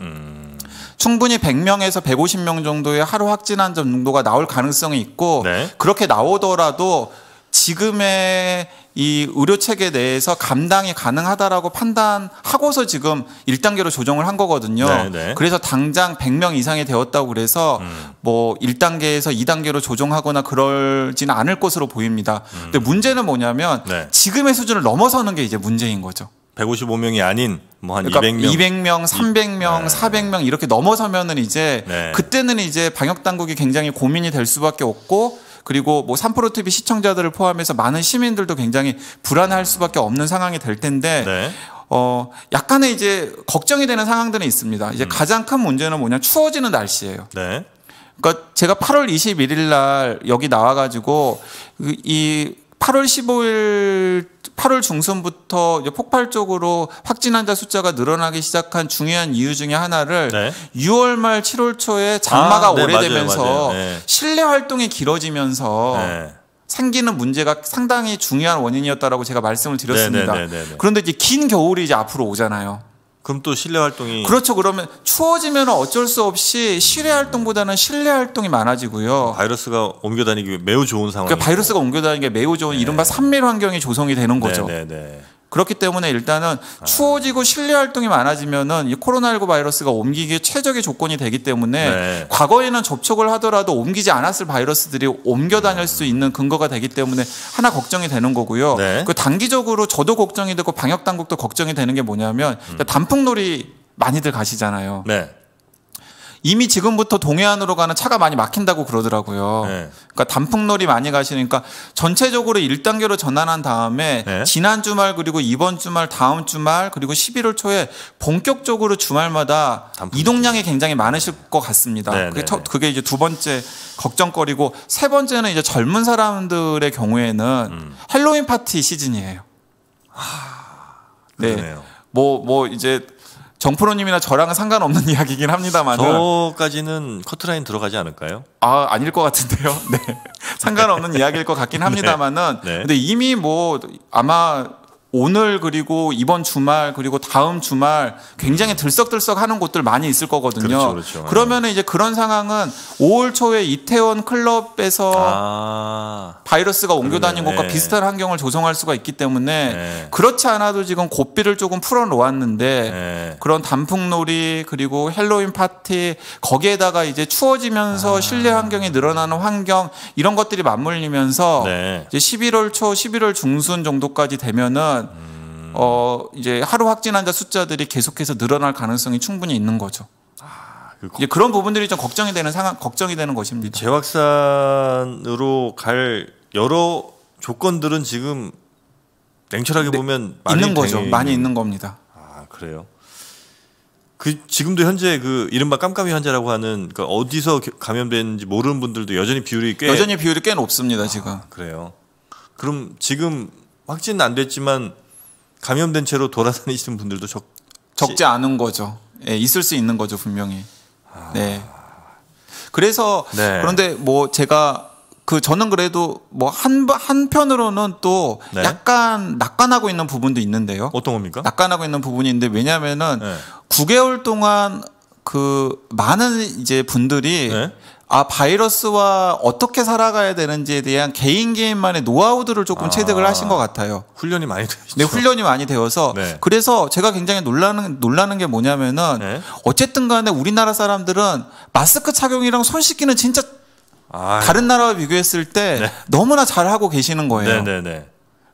음. 충분히 100명에서 150명 정도의 하루 확진환자 정도가 나올 가능성이 있고 네. 그렇게 나오더라도 지금의 이 의료 체계 내에서 감당이 가능하다라고 판단하고서 지금 1단계로 조정을 한 거거든요. 네네. 네. 그래서 당장 100명 이상이 되었다고 그래서 음. 뭐 1단계에서 2단계로 조정하거나 그럴지는 않을 것으로 보입니다. 음. 근데 문제는 뭐냐면 네. 지금의 수준을 넘어서는 게 이제 문제인 거죠. 155명이 아닌 뭐한 그러니까 200명, 200명, 300명, 네. 400명 이렇게 넘어서면은 이제 네. 그때는 이제 방역 당국이 굉장히 고민이 될 수밖에 없고 그리고 뭐 3프로 TV 시청자들을 포함해서 많은 시민들도 굉장히 불안할 수밖에 없는 상황이 될 텐데 네. 어, 약간의 이제 걱정이 되는 상황들은 있습니다. 이제 음. 가장 큰 문제는 뭐냐 추워지는 날씨예요. 네. 그러니까 제가 8월 21일 날 여기 나와가지고 그 이 8월 15일, 8월 중순부터 폭발적으로 확진 환자 숫자가 늘어나기 시작한 중요한 이유 중에 하나를 네. 6월 말 7월 초에 장마가 아, 네, 오래되면서 맞아요, 맞아요. 네. 실내 활동이 길어지면서 네. 생기는 문제가 상당히 중요한 원인이었다라고 제가 말씀을 드렸습니다. 네, 네, 그런데 이제 긴 겨울이 이제 앞으로 오잖아요. 그럼 또 실내 활동이 그렇죠. 그러면 추워지면 어쩔 수 없이 실외 활동보다는 실내 활동이 많아지고요. 바이러스가 옮겨 다니기 매우 좋은 상황. 그러니까 바이러스가 옮겨 다니기 매우 좋은 네. 이른바 산밀 환경이 조성이 되는 거죠. 네, 네, 네. 그렇기 때문에 일단은 추워지고 실내 활동이 많아지면은 이 코로나19 바이러스가 옮기기에 최적의 조건이 되기 때문에 네. 과거에는 접촉을 하더라도 옮기지 않았을 바이러스들이 옮겨 다닐 수 있는 근거가 되기 때문에 하나 걱정이 되는 거고요. 네. 그 단기적으로 저도 걱정이 되고 방역 당국도 걱정이 되는 게 뭐냐면 음. 단풍놀이 많이들 가시잖아요. 네. 이미 지금부터 동해안으로 가는 차가 많이 막힌다고 그러더라고요. 네. 그러니까 단풍놀이 많이 가시니까 전체적으로 1단계로 전환한 다음에 네. 지난 주말 그리고 이번 주말 다음 주말 그리고 11월 초에 본격적으로 주말마다 단풍놀이. 이동량이 굉장히 많으실 것 같습니다. 네. 그게, 네, 터, 네. 그게 이제 두 번째 걱정거리고 세 번째는 이제 젊은 사람들의 경우에는 음. 할로윈 파티 시즌이에요. 하... 아, 네. 뭐뭐 뭐 이제 정프로님이나 저랑은 상관없는 이야기긴 이 합니다만 저까지는 커트라인 들어가지 않을까요? 아 아닐 것 같은데요. 네 상관없는 이야기일 것 같긴 네. 합니다만은 네. 네. 근데 이미 뭐 아마 오늘 그리고 이번 주말 그리고 다음 주말 굉장히 들썩들썩 하는 곳들 많이 있을 거거든요. 그렇죠, 그렇죠. 예. 그러면 이제 그런 상황은 5월 초에 이태원 클럽에서 아, 바이러스가 옮겨 다닌 것과 네. 비슷한 환경을 조성할 수가 있기 때문에 네. 그렇지 않아도 지금 고삐를 조금 풀어 놓았는데 네. 그런 단풍놀이 그리고 헬로윈 파티 거기에다가 이제 추워지면서 아, 실내 환경이 늘어나는 환경 이런 것들이 맞물리면서 네. 이제 11월 초 11월 중순 정도까지 되면은 보면 음. 어 이제 하루 확진 환자 숫자들이 계속해서 늘어날 가능성이 충분히 있는 거죠. 아, 그 이제 그런 부분들이 좀 걱정이 되는 상황, 걱정이 되는 것입니다. 재확산으로 갈 여러 조건들은 지금 냉철하게 네, 보면 있는 거죠. 되게... 많이 있는 겁니다. 아 그래요. 그 지금도 현재 그 이른바 깜깜이 환자라고 하는 그러니까 어디서 감염됐는지 모르는 분들도 여전히 비율이 꽤 여전히 비율이 꽤 높습니다 지금. 아, 그래요. 그럼 지금 확진은 안 됐지만 감염된 채로 돌아다니시는 분들도 적 적지 않은 거죠. 예, 있을 수 있는 거죠 분명히. 네. 그래서 네. 그런데 뭐 제가 그 저는 그래도 뭐 한 한편으로는 또 네. 약간 낙관하고 있는 부분도 있는데요. 어떤 겁니까? 낙관하고 있는 부분이 있는데 왜냐하면은 네. 9개월 동안 그 많은 이제 분들이 네. 아 바이러스와 어떻게 살아가야 되는지에 대한 개인 개인만의 노하우들을 조금 아, 체득을 하신 것 같아요. 훈련이 많이 되죠. 시 네, 훈련이 많이 되어서 네. 그래서 제가 굉장히 놀라는 놀라는 게 뭐냐면은 네. 어쨌든간에 우리나라 사람들은 마스크 착용이랑 손 씻기는 진짜 아유. 다른 나라와 비교했을 때 네. 너무나 잘 하고 계시는 거예요. 네, 네, 네.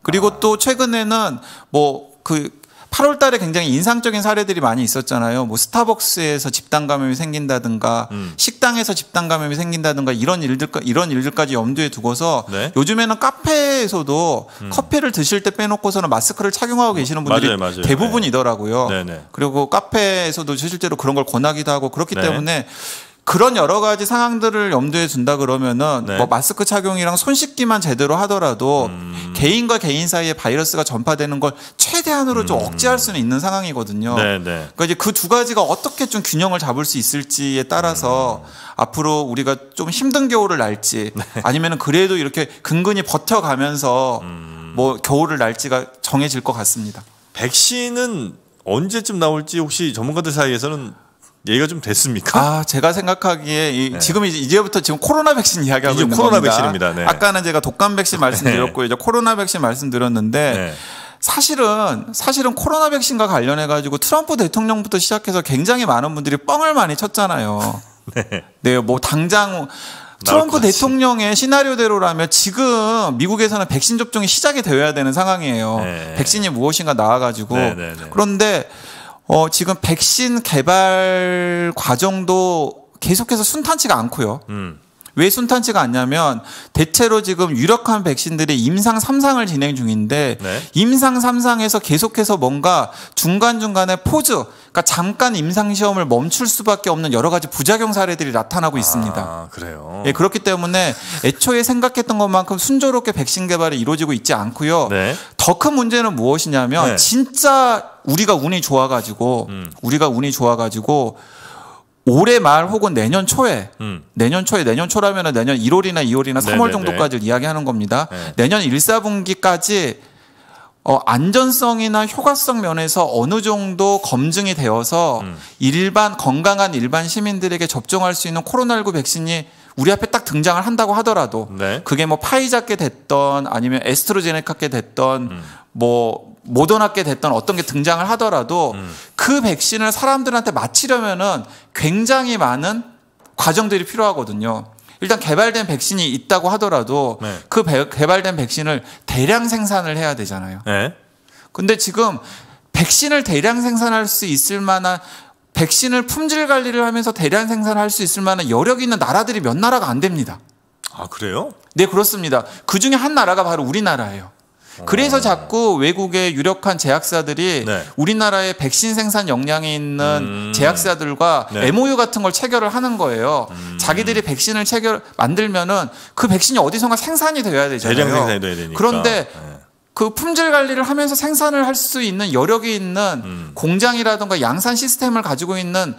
그리고 아. 또 최근에는 뭐그 8월 달에 굉장히 인상적인 사례들이 많이 있었잖아요. 뭐 스타벅스에서 집단 감염이 생긴다든가 음. 식당에서 집단 감염이 생긴다든가 이런 일들 이런 일들까지 염두에 두고서 네? 요즘에는 카페에서도 음. 커피를 드실 때 빼놓고서는 마스크를 착용하고 음. 계시는 분들이 맞아요, 맞아요. 대부분이더라고요. 네. 네, 네. 그리고 카페에서도 실제로 그런 걸 권하기도 하고 그렇기 네. 때문에 그런 여러 가지 상황들을 염두에 둔다 그러면은 네. 뭐 마스크 착용이랑 손 씻기만 제대로 하더라도 음. 개인과 개인 사이에 바이러스가 전파되는 걸 최대한으로 음. 좀 억제할 수는 있는 상황이거든요. 네, 네. 그러니까 이제 그 두 가지가 어떻게 좀 균형을 잡을 수 있을지에 따라서 음. 앞으로 우리가 좀 힘든 겨울을 날지 네. 아니면은 그래도 이렇게 근근히 버텨가면서 음. 뭐 겨울을 날지가 정해질 것 같습니다. 백신은 언제쯤 나올지 혹시 전문가들 사이에서는 얘기가 좀 됐습니까? 아 제가 생각하기에 이, 네. 지금 이제부터 이제 지금 코로나 백신 이야기하고 이제 코로나 겁니다. 백신입니다. 네. 아까는 제가 독감 백신 말씀드렸고 네. 이제 코로나 백신 말씀드렸는데. 네. 사실은 사실은 코로나 백신과 관련해 가지고 트럼프 대통령부터 시작해서 굉장히 많은 분들이 뻥을 많이 쳤잖아요. 네. 네, 뭐 당장 트럼프 대통령의 시나리오대로라면 지금 미국에서는 백신 접종이 시작이 되어야 되는 상황이에요. 네. 백신이 무엇인가 나와가지고 네, 네, 네. 그런데 어, 지금 백신 개발 과정도 계속해서 순탄치가 않고요. 음. 왜 순탄치가 않냐면 대체로 지금 유력한 백신들이 임상 3상을 진행 중인데 네. 임상 3상에서 계속해서 뭔가 중간중간에 포즈 그러니까 잠깐 임상 시험을 멈출 수밖에 없는 여러 가지 부작용 사례들이 나타나고 아, 있습니다. 아, 그래요. 예, 그렇기 때문에 애초에 생각했던 것만큼 순조롭게 백신 개발이 이루어지고 있지 않고요. 네. 더큰 문제는 무엇이냐면 네. 진짜 우리가 운이 좋아가지고 음. 우리가 운이 좋아가지고 올해 말 혹은 내년 초에 음. 내년 초에 내년 초라면 내년 1월이나 2월이나 3월 네네네. 정도까지를 이야기하는 겁니다. 네. 내년 1, 4분기까지 어, 안전성이나 효과성 면에서 어느 정도 검증이 되어서 음. 일반 건강한 일반 시민들에게 접종할 수 있는 코로나19 백신이 우리 앞에 딱 등장을 한다고 하더라도 네. 그게 뭐 파이자께 됐던 아니면 에스트로제네카께 됐던 음. 뭐못 얻게 됐던 어떤 게 등장을 하더라도 음. 그 백신을 사람들한테 맞히려면은 굉장히 많은 과정들이 필요하거든요. 일단 개발된 백신이 있다고 하더라도 네. 그 배, 개발된 백신을 대량 생산을 해야 되잖아요. 네. 근데 지금 백신을 대량 생산할 수 있을 만한 백신을 품질 관리를 하면서 대량 생산할 수 있을 만한 여력 이 있는 나라들이 몇 나라가 안 됩니다. 아, 그래요? 네, 그렇습니다. 그 중에 한 나라가 바로 우리나라예요. 그래서 아. 자꾸 외국의 유력한 제약사들이 네. 우리나라의 백신 생산 역량이 있는 음. 제약사들과 네. MOU 같은 걸 체결을 하는 거예요. 음. 자기들이 백신을 체결 만들면은 그 백신이 어디선가 생산이 돼야 되잖아요. 대량 생산이 돼야 되니까. 그런데 네. 그 품질 관리를 하면서 생산을 할 수 있는 여력이 있는 음. 공장이라든가 양산 시스템을 가지고 있는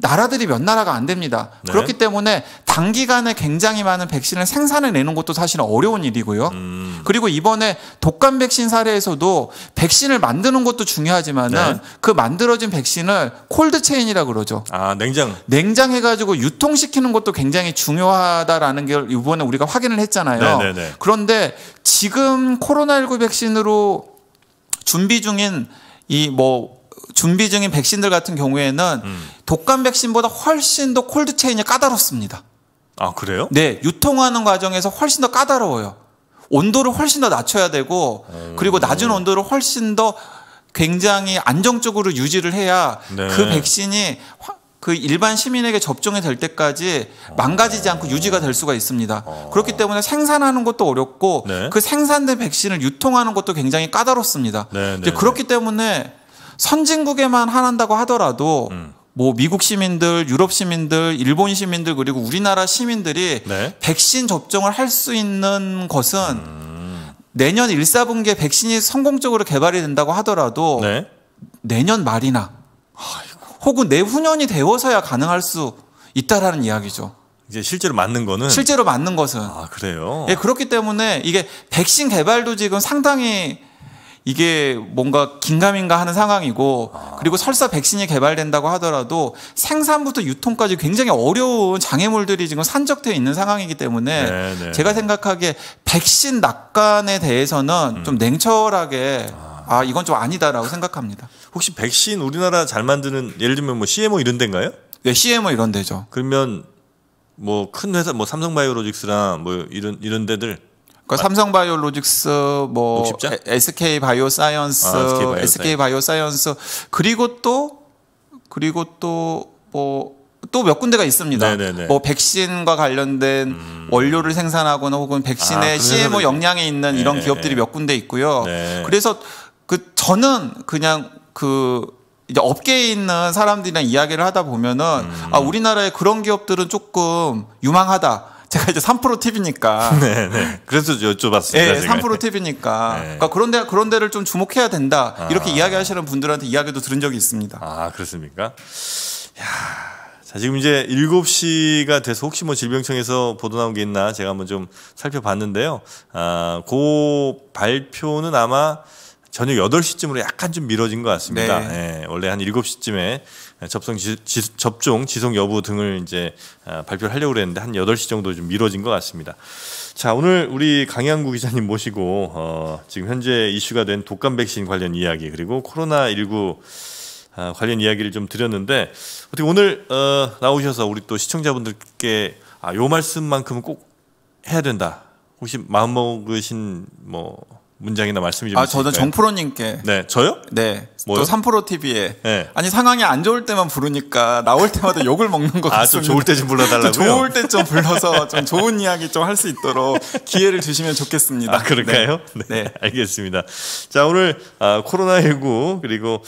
나라들이 몇 나라가 안 됩니다. 네. 그렇기 때문에 단기간에 굉장히 많은 백신을 생산해 내는 것도 사실은 어려운 일이고요. 음. 그리고 이번에 독감 백신 사례에서도 백신을 만드는 것도 중요하지만은 네. 그 만들어진 백신을 콜드 체인이라 그러죠. 아, 냉장. 냉장해 가지고 유통시키는 것도 굉장히 중요하다라는 걸 이번에 우리가 확인을 했잖아요. 네네네. 네, 네. 그런데 지금 코로나19 백신으로 준비 중인 이뭐 준비 중인 백신들 같은 경우에는 음. 독감 백신보다 훨씬 더 콜드 체인이 까다롭습니다. 아 그래요? 네, 유통하는 과정에서 훨씬 더 까다로워요. 온도를 훨씬 더 낮춰야 되고 음. 그리고 낮은 온도를 훨씬 더 굉장히 안정적으로 유지를 해야 네. 그 백신이 그 일반 시민에게 접종이 될 때까지 어. 망가지지 않고 유지가 될 수가 있습니다. 어. 그렇기 때문에 생산하는 것도 어렵고 네. 그 생산된 백신을 유통하는 것도 굉장히 까다롭습니다. 네, 네 이제 그렇기 네. 때문에 선진국에만 한한다고 하더라도 음. 뭐 미국 시민들, 유럽 시민들, 일본 시민들 그리고 우리나라 시민들이 네. 백신 접종을 할 수 있는 것은 음. 내년 1, 4분기에 백신이 성공적으로 개발이 된다고 하더라도 네. 내년 말이나 아이고. 혹은 내후년이 되어서야 가능할 수 있다라는 이야기죠. 이제 실제로 맞는 거는 실제로 맞는 것은 아 그래요. 예, 그렇기 때문에 이게 백신 개발도 지금 상당히 이게 뭔가 긴가민가 하는 상황이고 그리고 설사 백신이 개발된다고 하더라도 생산부터 유통까지 굉장히 어려운 장애물들이 지금 산적되어 있는 상황이기 때문에 네네. 네. 제가 생각하기에 백신 낙관에 대해서는 음. 좀 냉철하게 아 이건 좀 아니다라고 생각합니다. 혹시 백신 우리나라 잘 만드는 예를 들면 뭐 CMO 이런 데인가요? 네, CMO 이런 데죠. 그러면 뭐 큰 회사 뭐 삼성바이오로직스나 뭐 이런 이런 데들 그 그러니까 아. 삼성 바이오로직스 뭐 녹십자? 뭐 SK 바이오사이언스 아, SK, 바이오 SK 바이오사이언스 그리고 또 그리고 또 뭐 또 몇 군데가 있습니다. 네네네. 뭐 백신과 관련된 음. 원료를 생산하거나 혹은 백신의 아, CMO 역량에 뭐 있는 네. 이런 예, 기업들이 예. 몇 군데 있고요. 네. 그래서 그 저는 그냥 그 이제 업계에 있는 사람들이랑 이야기를 하다 보면은 음. 아우리나라에 그런 기업들은 조금 유망하다. 제가 이제 3프로 TV니까. 네, 네. 그래서 여쭤봤습니다. 네, 3프로 TV니까. 네. 그러니까 그런 데 그런 데를 좀 주목해야 된다. 아. 이렇게 이야기하시는 분들한테 이야기도 들은 적이 있습니다. 아, 그렇습니까? 야. 자, 지금 이제 7시가 돼서 혹시 뭐 질병청에서 보도 나온 게 있나 제가 한번 좀 살펴봤는데요. 아, 그 발표는 아마 저녁 8시쯤으로 약간 좀 미뤄진 것 같습니다. 네. 예, 원래 한 7시쯤에 예, 접종 지, 지, 접종 지속 여부 등을 이제 아, 발표를 하려고 그랬는데 한 8시 정도 좀 미뤄진 것 같습니다. 자, 오늘 우리 강양구 기자님 모시고 어, 지금 현재 이슈가 된 독감 백신 관련 이야기 그리고 코로나 19 아, 관련 이야기를 좀 드렸는데 어떻게 오늘 어, 나오셔서 우리 또 시청자분들께 아, 요 말씀만큼은 꼭 해야 된다. 혹시 마음 먹으신 뭐 문장이나 말씀이 좀. 아있으까요 저는 정프로님께. 네 저요? 네. 뭐요? 또 삼프로 TV에. 네. 아니 상황이 안 좋을 때만 부르니까 나올 때마다 욕을 먹는 것 아, 같습니다. 아좀 좋을 때 좀 불러달라고요. 좀 좋을 때 좀 불러서 좀 좋은 이야기 좀 할 수 있도록 기회를 주시면 좋겠습니다. 아 그럴까요? 네. 네. 네. 알겠습니다. 자 오늘 아, 코로나19 그리고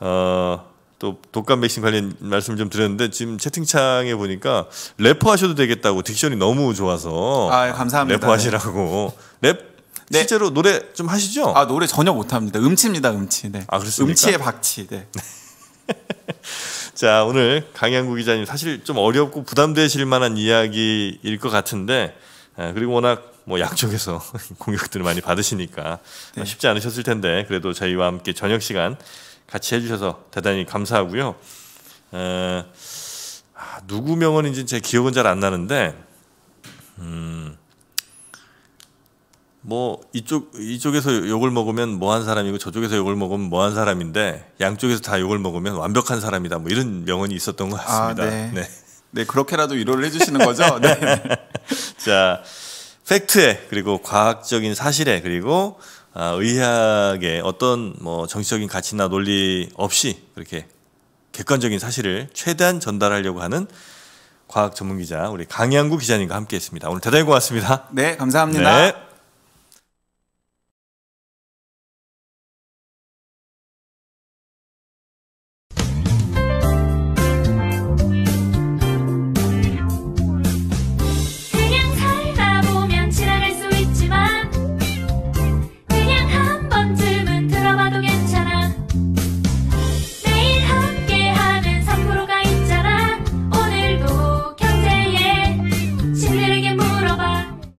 어. 또 독감 백신 관련 말씀좀 드렸는데 지금 채팅창에 보니까 래퍼 하셔도 되겠다고 딕션이 너무 좋아서 아, 감사합니다. 래퍼 하시라고 네. 랩 네. 실제로 노래 좀 하시죠? 아 노래 전혀 못합니다. 음치입니다, 음치. 네. 아 그렇습니까? 음치의 박치. 네. 자 오늘 강양구 기자님 사실 좀 어렵고 부담되실 만한 이야기일 것 같은데 아, 그리고 워낙 뭐 양쪽에서 공격들을 많이 받으시니까 네. 쉽지 않으셨을 텐데 그래도 저희와 함께 저녁 시간 같이 해주셔서 대단히 감사하고요. 에, 어, 아, 누구 명언인지 제 기억은 잘 안 나는데 음, 뭐 이쪽 이쪽에서 욕을 먹으면 뭐 한 사람이고 저쪽에서 욕을 먹으면 뭐 한 사람인데 양쪽에서 다 욕을 먹으면 완벽한 사람이다 뭐 이런 명언이 있었던 것 아, 같습니다. 아, 네. 네. 네. 그렇게라도 위로를 해주시는 거죠. 네. 자 팩트에 그리고 과학적인 사실에 그리고 아, 의학에 어떤 뭐 정치적인 가치나 논리 없이 그렇게 객관적인 사실을 최대한 전달하려고 하는 과학 전문 기자 우리 강양구 기자님과 함께했습니다. 오늘 대단히 고맙습니다. 네 감사합니다. 네.